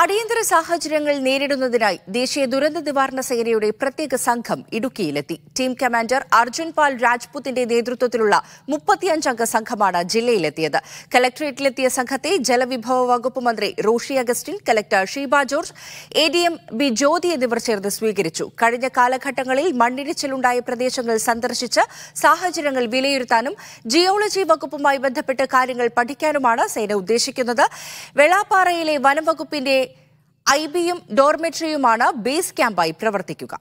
അടിയന്തര സാഹചര്യങ്ങൾ നേരിടുന്നതിനായി ദേശീയ ദുരന്ത നിവാരണ സേനയുടെ പ്രത്യേക സംഘം ഇടുക്കിയിലെത്തി ടീം കമാൻഡർ അർജുൻ പാൽ രാജ്പുത്തിന്റെ നേതൃത്വത്തിലുള്ള മുപ്പത്തിയഞ്ചംഗ സംഘമാണ് ജില്ലയിലെത്തിയത് കലക്ടറേറ്റിലെത്തിയ സംഘത്തെ ജലവിഭവ വകുപ്പ് മന്ത്രി Roshy Augustine collector Sheeba George A D M B Jyothi എന്നിവർ ചേർന്ന് സ്വീകരിച്ചു കഴിഞ്ഞ കാലഘട്ടങ്ങളിൽ മണ്ണിടിച്ചിലുണ്ടായ പ്രദേശങ്ങൾ സന്ദർശിച്ച് സാഹചര്യങ്ങൾ വിലയിരുത്താനും ജിയോളജി വകുപ്പുമായി ബന്ധപ്പെട്ട് കാര്യങ്ങൾ പഠിക്കാനുമാണ് സേന ഉദ്ദേശിക്കുന്നത് വെളാപ്പാറയിലെ വനംവകുപ്പിന്റെ ഐ ബിയും ഡോർമെട്രിയുമാണ് ബേസ് ക്യാമ്പായി പ്രവർത്തിക്കുക